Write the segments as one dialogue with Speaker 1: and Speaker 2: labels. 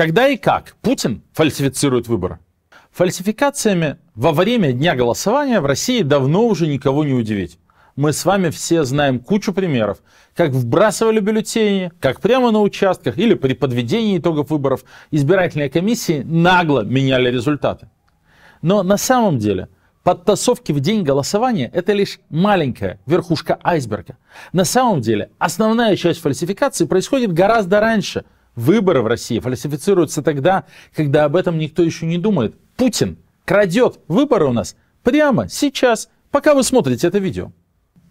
Speaker 1: Когда и как Путин фальсифицирует выборы? Фальсификациями во время дня голосования в России давно уже никого не удивить. Мы с вами все знаем кучу примеров, как вбрасывали бюллетени, как прямо на участках или при подведении итогов выборов избирательные комиссии нагло меняли результаты. Но на самом деле подтасовки в день голосования – это лишь маленькая верхушка айсберга. На самом деле основная часть фальсификации происходит гораздо раньше – Выборы в России фальсифицируются тогда, когда об этом никто еще не думает. Путин крадет выборы у нас прямо сейчас, пока вы смотрите это видео.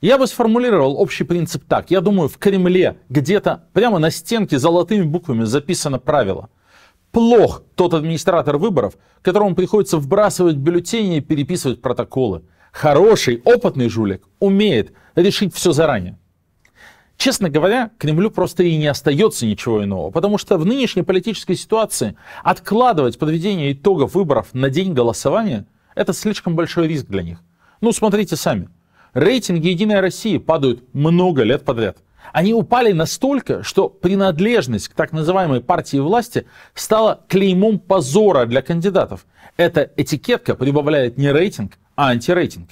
Speaker 1: Я бы сформулировал общий принцип так. Я думаю, в Кремле где-то прямо на стенке золотыми буквами записано правило. Плох тот администратор выборов, которому приходится вбрасывать бюллетени и переписывать протоколы. Хороший, опытный жулик умеет решить все заранее. Честно говоря, Кремлю просто и не остается ничего иного, потому что в нынешней политической ситуации откладывать подведение итогов выборов на день голосования – это слишком большой риск для них. Ну, смотрите сами. Рейтинги «Единой России» падают много лет подряд. Они упали настолько, что принадлежность к так называемой партии власти стала клеймом позора для кандидатов. Эта этикетка прибавляет не рейтинг, а антирейтинг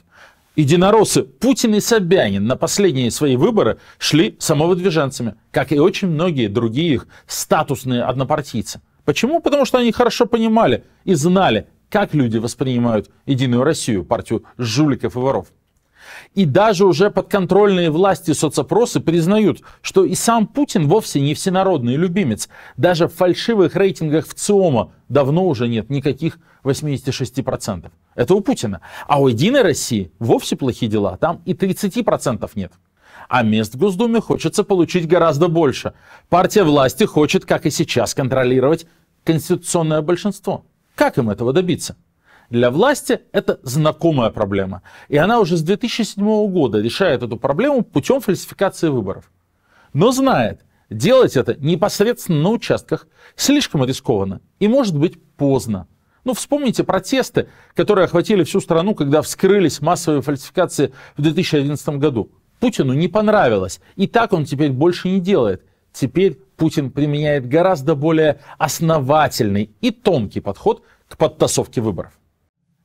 Speaker 1: единороссы Путин и Собянин на последние свои выборы шли самовыдвиженцами, как и очень многие другие их статусные однопартийцы. Почему? Потому что они хорошо понимали и знали, как люди воспринимают Единую Россию, партию жуликов и воров. И даже уже подконтрольные власти соцопросы признают, что и сам Путин вовсе не всенародный любимец. Даже в фальшивых рейтингах в ЦИОМа давно уже нет никаких 86%. Это у Путина. А у «Единой России» вовсе плохие дела. Там и 30% нет. А мест в Госдуме хочется получить гораздо больше. Партия власти хочет, как и сейчас, контролировать конституционное большинство. Как им этого добиться? для власти это знакомая проблема. И она уже с 2007 года решает эту проблему путем фальсификации выборов. Но знает, делать это непосредственно на участках слишком рискованно и может быть поздно. Ну, вспомните протесты, которые охватили всю страну, когда вскрылись массовые фальсификации в 2011 году. Путину не понравилось, и так он теперь больше не делает. Теперь Путин применяет гораздо более основательный и тонкий подход к подтасовке выборов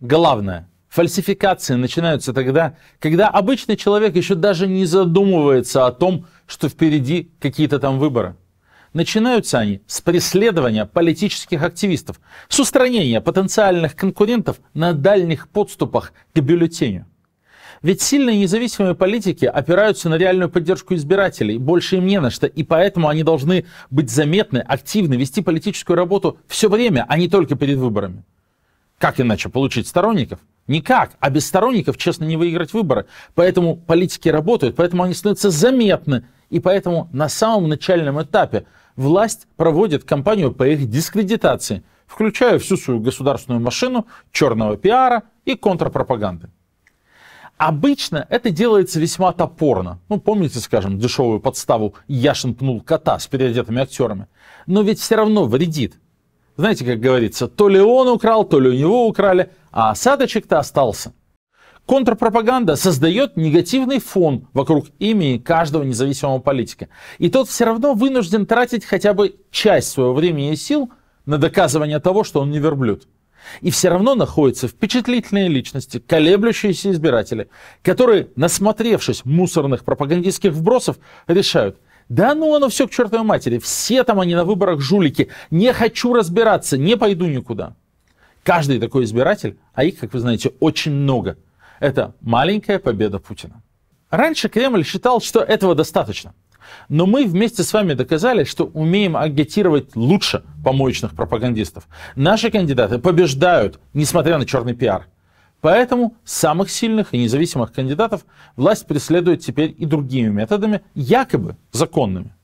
Speaker 1: главное, фальсификации начинаются тогда, когда обычный человек еще даже не задумывается о том, что впереди какие-то там выборы. Начинаются они с преследования политических активистов, с устранения потенциальных конкурентов на дальних подступах к бюллетеню. Ведь сильные независимые политики опираются на реальную поддержку избирателей, больше им не на что, и поэтому они должны быть заметны, активны, вести политическую работу все время, а не только перед выборами. Как иначе получить сторонников? Никак. А без сторонников, честно, не выиграть выборы. Поэтому политики работают, поэтому они становятся заметны. И поэтому на самом начальном этапе власть проводит кампанию по их дискредитации, включая всю свою государственную машину черного пиара и контрпропаганды. Обычно это делается весьма топорно. Ну, помните, скажем, дешевую подставу «Яшин пнул кота» с переодетыми актерами. Но ведь все равно вредит знаете, как говорится, то ли он украл, то ли у него украли, а осадочек-то остался. Контрпропаганда создает негативный фон вокруг имени каждого независимого политика. И тот все равно вынужден тратить хотя бы часть своего времени и сил на доказывание того, что он не верблюд. И все равно находятся впечатлительные личности, колеблющиеся избиратели, которые, насмотревшись мусорных пропагандистских вбросов, решают – да ну оно все к чертовой матери. Все там они на выборах жулики. Не хочу разбираться, не пойду никуда. Каждый такой избиратель, а их, как вы знаете, очень много. Это маленькая победа Путина. Раньше Кремль считал, что этого достаточно. Но мы вместе с вами доказали, что умеем агитировать лучше помоечных пропагандистов. Наши кандидаты побеждают, несмотря на черный пиар. Поэтому самых сильных и независимых кандидатов власть преследует теперь и другими методами, якобы законными.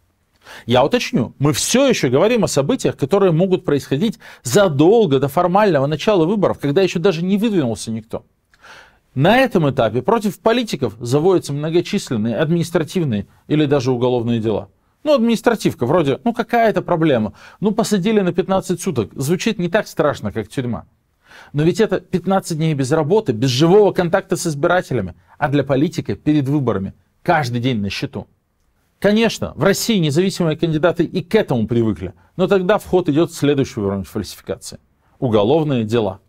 Speaker 1: Я уточню, мы все еще говорим о событиях, которые могут происходить задолго до формального начала выборов, когда еще даже не выдвинулся никто. На этом этапе против политиков заводятся многочисленные административные или даже уголовные дела. Ну, административка, вроде, ну какая то проблема? Ну, посадили на 15 суток. Звучит не так страшно, как тюрьма. Но ведь это 15 дней без работы, без живого контакта с избирателями, а для политика перед выборами каждый день на счету. Конечно, в России независимые кандидаты и к этому привыкли, но тогда вход ход идет следующий уровень фальсификации – уголовные дела –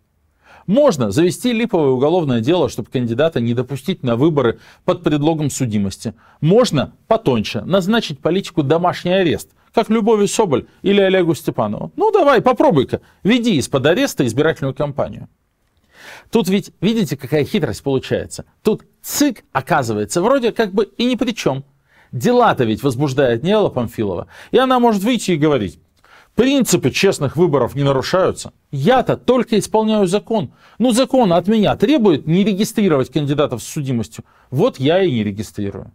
Speaker 1: можно завести липовое уголовное дело, чтобы кандидата не допустить на выборы под предлогом судимости. Можно потоньше назначить политику домашний арест, как Любови Соболь или Олегу Степанову. Ну давай, попробуй-ка, веди из-под ареста избирательную кампанию. Тут ведь, видите, какая хитрость получается. Тут ЦИК оказывается вроде как бы и ни при чем. Дела-то ведь возбуждает не Элла Памфилова. И она может выйти и говорить, Принципы честных выборов не нарушаются. Я-то только исполняю закон. Но закон от меня требует не регистрировать кандидатов с судимостью. Вот я и не регистрирую.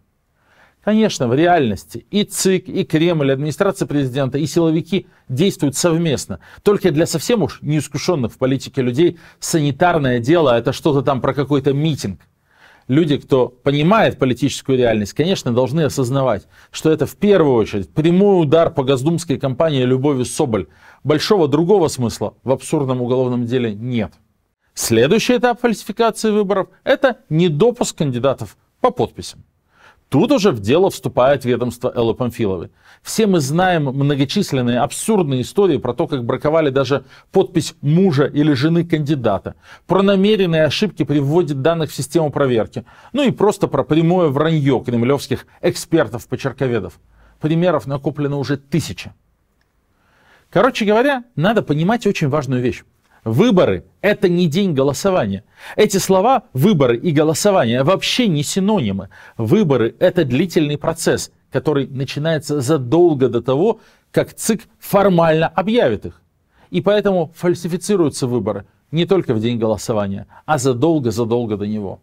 Speaker 1: Конечно, в реальности и ЦИК, и Кремль, и администрация президента, и силовики действуют совместно. Только для совсем уж неискушенных в политике людей санитарное дело – это что-то там про какой-то митинг – люди, кто понимает политическую реальность, конечно, должны осознавать, что это в первую очередь прямой удар по газдумской компании Любови Соболь. Большого другого смысла в абсурдном уголовном деле нет. Следующий этап фальсификации выборов – это недопуск кандидатов по подписям. Тут уже в дело вступает ведомство Эллы Памфиловой. Все мы знаем многочисленные абсурдные истории про то, как браковали даже подпись мужа или жены кандидата, про намеренные ошибки при вводе данных в систему проверки, ну и просто про прямое вранье кремлевских экспертов-почерковедов. Примеров накоплено уже тысячи. Короче говоря, надо понимать очень важную вещь. Выборы – это не день голосования. Эти слова «выборы» и «голосование» вообще не синонимы. Выборы – это длительный процесс, который начинается задолго до того, как ЦИК формально объявит их. И поэтому фальсифицируются выборы не только в день голосования, а задолго-задолго до него.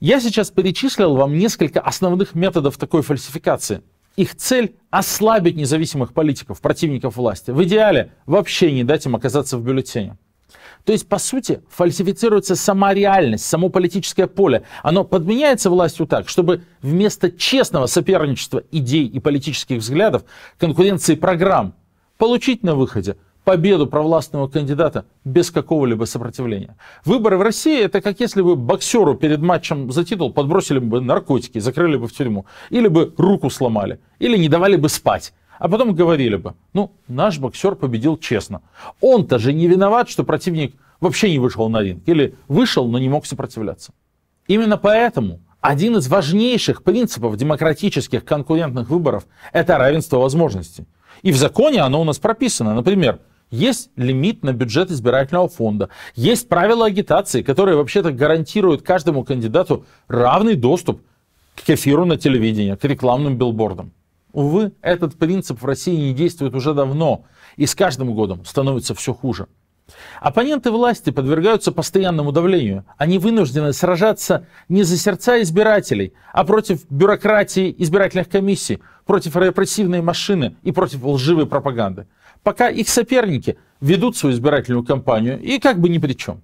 Speaker 1: Я сейчас перечислил вам несколько основных методов такой фальсификации. Их цель – ослабить независимых политиков, противников власти. В идеале вообще не дать им оказаться в бюллетене. То есть, по сути, фальсифицируется сама реальность, само политическое поле. Оно подменяется властью так, чтобы вместо честного соперничества идей и политических взглядов, конкуренции программ, получить на выходе победу провластного кандидата без какого-либо сопротивления. Выборы в России это как если бы боксеру перед матчем за титул подбросили бы наркотики, закрыли бы в тюрьму, или бы руку сломали, или не давали бы спать а потом говорили бы, ну, наш боксер победил честно. Он-то же не виноват, что противник вообще не вышел на ринг, или вышел, но не мог сопротивляться. Именно поэтому один из важнейших принципов демократических конкурентных выборов – это равенство возможностей. И в законе оно у нас прописано. Например, есть лимит на бюджет избирательного фонда, есть правила агитации, которые вообще-то гарантируют каждому кандидату равный доступ к эфиру на телевидении, к рекламным билбордам. Увы, этот принцип в России не действует уже давно, и с каждым годом становится все хуже. Оппоненты власти подвергаются постоянному давлению. Они вынуждены сражаться не за сердца избирателей, а против бюрократии избирательных комиссий, против репрессивной машины и против лживой пропаганды. Пока их соперники ведут свою избирательную кампанию и как бы ни при чем.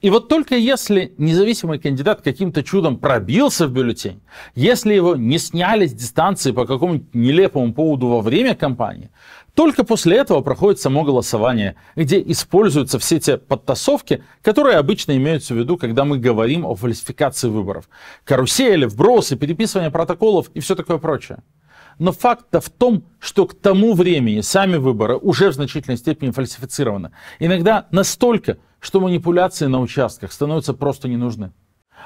Speaker 1: И вот только если независимый кандидат каким-то чудом пробился в бюллетень, если его не сняли с дистанции по какому-нибудь нелепому поводу во время кампании, только после этого проходит само голосование, где используются все те подтасовки, которые обычно имеются в виду, когда мы говорим о фальсификации выборов. Карусели, вбросы, переписывание протоколов и все такое прочее. Но факт-то в том, что к тому времени сами выборы уже в значительной степени фальсифицированы. Иногда настолько, что манипуляции на участках становятся просто не нужны.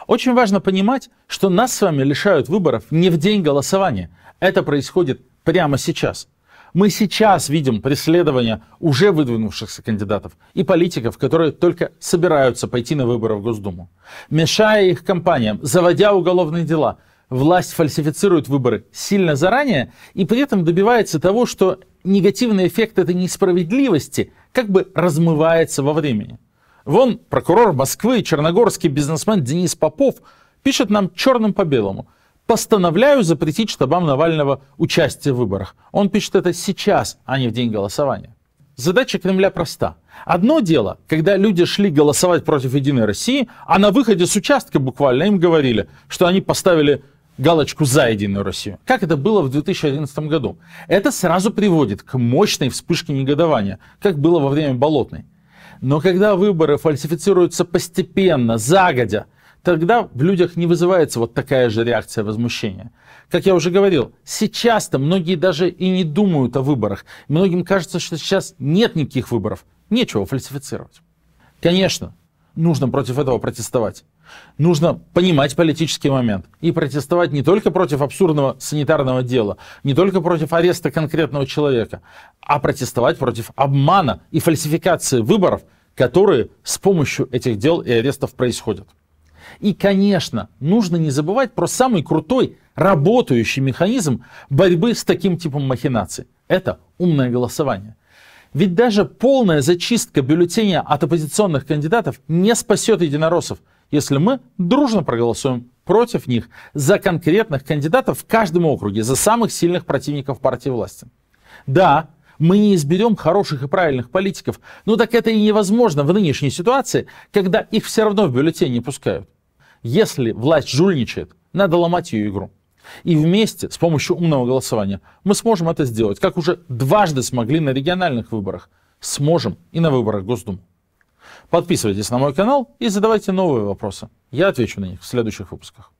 Speaker 1: Очень важно понимать, что нас с вами лишают выборов не в день голосования. Это происходит прямо сейчас. Мы сейчас видим преследование уже выдвинувшихся кандидатов и политиков, которые только собираются пойти на выборы в Госдуму. Мешая их компаниям, заводя уголовные дела, власть фальсифицирует выборы сильно заранее и при этом добивается того, что негативный эффект этой несправедливости как бы размывается во времени. Вон прокурор Москвы, черногорский бизнесмен Денис Попов пишет нам черным по белому. Постановляю запретить штабам Навального участие в выборах. Он пишет это сейчас, а не в день голосования. Задача Кремля проста. Одно дело, когда люди шли голосовать против «Единой России», а на выходе с участка буквально им говорили, что они поставили галочку за Единую Россию, как это было в 2011 году. Это сразу приводит к мощной вспышке негодования, как было во время Болотной. Но когда выборы фальсифицируются постепенно, загодя, тогда в людях не вызывается вот такая же реакция возмущения. Как я уже говорил, сейчас-то многие даже и не думают о выборах. Многим кажется, что сейчас нет никаких выборов, нечего фальсифицировать. Конечно, нужно против этого протестовать. Нужно понимать политический момент и протестовать не только против абсурдного санитарного дела, не только против ареста конкретного человека, а протестовать против обмана и фальсификации выборов, которые с помощью этих дел и арестов происходят. И, конечно, нужно не забывать про самый крутой работающий механизм борьбы с таким типом махинаций. Это умное голосование. Ведь даже полная зачистка бюллетеня от оппозиционных кандидатов не спасет единороссов – если мы дружно проголосуем против них за конкретных кандидатов в каждом округе, за самых сильных противников партии власти. Да, мы не изберем хороших и правильных политиков, но так это и невозможно в нынешней ситуации, когда их все равно в бюллетень не пускают. Если власть жульничает, надо ломать ее игру. И вместе, с помощью умного голосования, мы сможем это сделать, как уже дважды смогли на региональных выборах. Сможем и на выборах Госдумы. Подписывайтесь на мой канал и задавайте новые вопросы. Я отвечу на них в следующих выпусках.